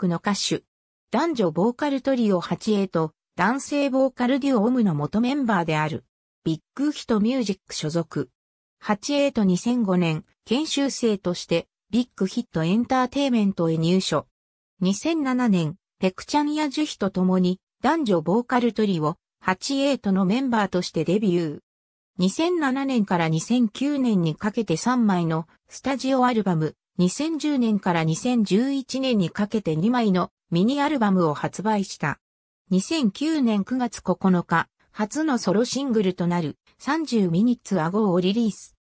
クの歌手。男女ボーカルトリオ 8A と男性ボーカルデュオオムの元メンバーである。ビッグヒトミュージック所属。8A と2005年、研修生としてビッグヒットエンターテイメントへ入所。2007年、ペクチャンやジュヒと共に男女ボーカルトリオ 8A とのメンバーとしてデビュー。2007年から2009年にかけて3枚のスタジオアルバム2010年から2011年にかけて2枚のミニアルバムを発売した。2009年9月9日、初のソロシングルとなる30ミニッツアゴをリリース。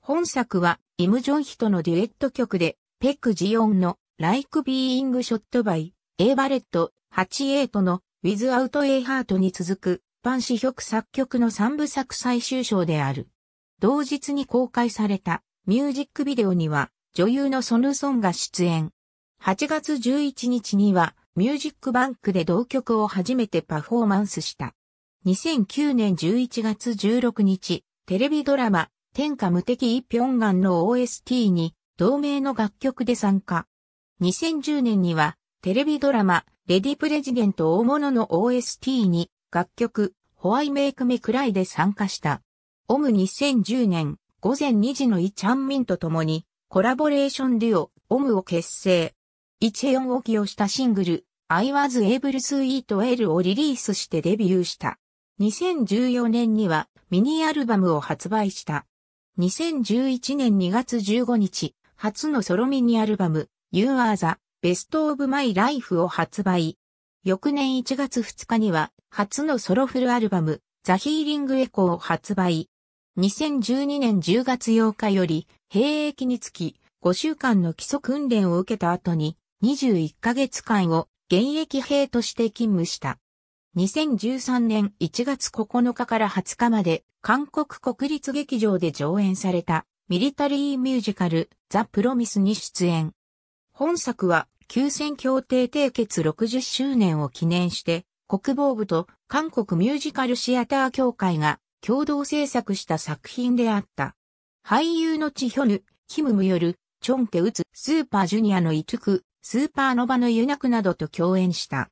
本作はイム・ジョンヒとのデュエット曲で、ペック・ジオンの Like Being Shot by A バレット88の Without a Heart に続くパン詩曲作曲の3部作最終章である。同日に公開されたミュージックビデオには女優のソヌソンが出演。8月11日には、ミュージックバンクで同曲を初めてパフォーマンスした。2009年11月16日、テレビドラマ、天下無敵イピョンガンの OST に、同名の楽曲で参加。2010年には、テレビドラマ、レディプレジデント大物の OST に、楽曲、ホワイメイクメクライで参加した。オム2010年、午前2時のイ・チャンミンと共に、コラボレーションデュオ、オムを結成。一へェを起用したシングル、I was able to eat L をリリースしてデビューした。2014年にはミニアルバムを発売した。2011年2月15日、初のソロミニアルバム、You Are the Best of My Life を発売。翌年1月2日には、初のソロフルアルバム、ザ・ヒーリング・エコーを発売。2012年10月8日より、兵役につき、5週間の基礎訓練を受けた後に、21ヶ月間を現役兵として勤務した。2013年1月9日から20日まで、韓国国立劇場で上演された、ミリタリーミュージカル、ザ・プロミスに出演。本作は、休戦協定締結60周年を記念して、国防部と韓国ミュージカルシアター協会が共同制作した作品であった。俳優のチヒョヌ、キムムよる、チョンテウツ、スーパージュニアのイトク、スーパーノバのユナクなどと共演した。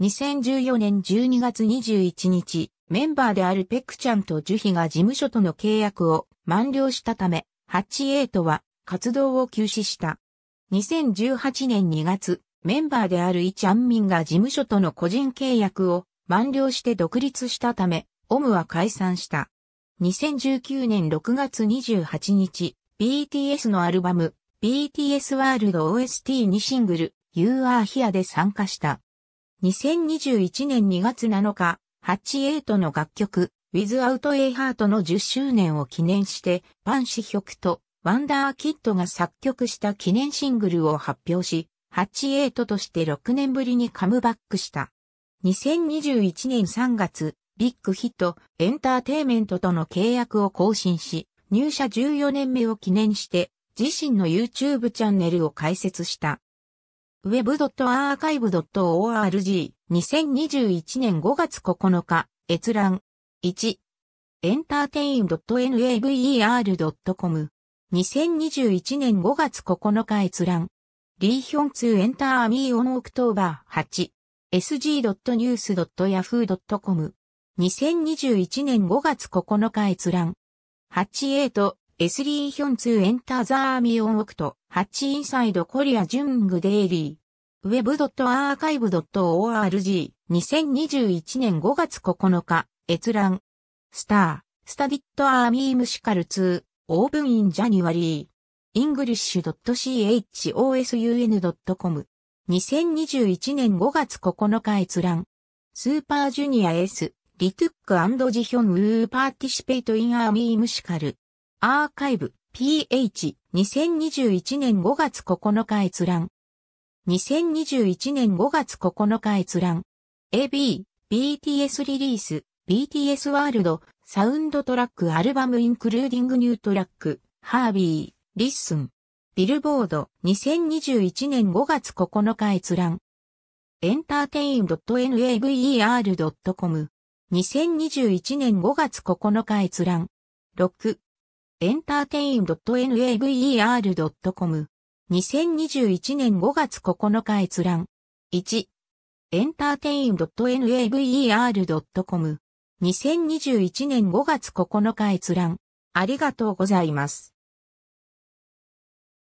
2014年12月21日、メンバーであるペクちゃんとジュヒが事務所との契約を満了したため、8-8は活動を休止した。2018年2月、メンバーであるイ・チャンミンが事務所との個人契約を満了して独立したため、オムは解散した。2019年6月28日、BTS のアルバム、BTS ワールド OST2 シングル、You Are Here で参加した。2021年2月7日、88の楽曲、Without a Heart の10周年を記念して、パンシヒョクとワンダーキッドが作曲した記念シングルを発表し、88として6年ぶりにカムバックした。2021年3月、ビッグヒットエンターテイメントとの契約を更新し、入社14年目を記念して、自身の YouTube チャンネルを開設した。web.archive.org2021 年5月9日、閲覧。1、entertain.naver.com 2021年5月9日閲覧。リーヒョン2エンターミーオンオクトーバー8 sg.news.yahoo.com 2021年5月9日閲覧。8A と s ーヒョンツーエンターザーミオンオクト8インサイドコリアジュングデイリー。web.archive.org 2021年5月9日閲覧。スター、スタディットアーミームシカル2オープンインジャニワリー。english.chosun.com 2021年5月9日閲覧。スーパージュニア S。リトゥックアンドジヒョンウーパーティシペイトインアーミームシカル。アーカイブ PH 2021年5月9日閲覧。2021年5月9日閲覧。AB BTS リリース BTS ワールドサウンドトラックアルバムインクルーディングニュートラックハービーリッスンビルボード2021年5月9日閲覧エンターテイン .naver.com 2021年5月9日閲覧。6. エンターテイン .naver.com。2021年5月9日閲覧。1. エンターテイン .naver.com。2021年5月9日閲覧。ありがとうございます。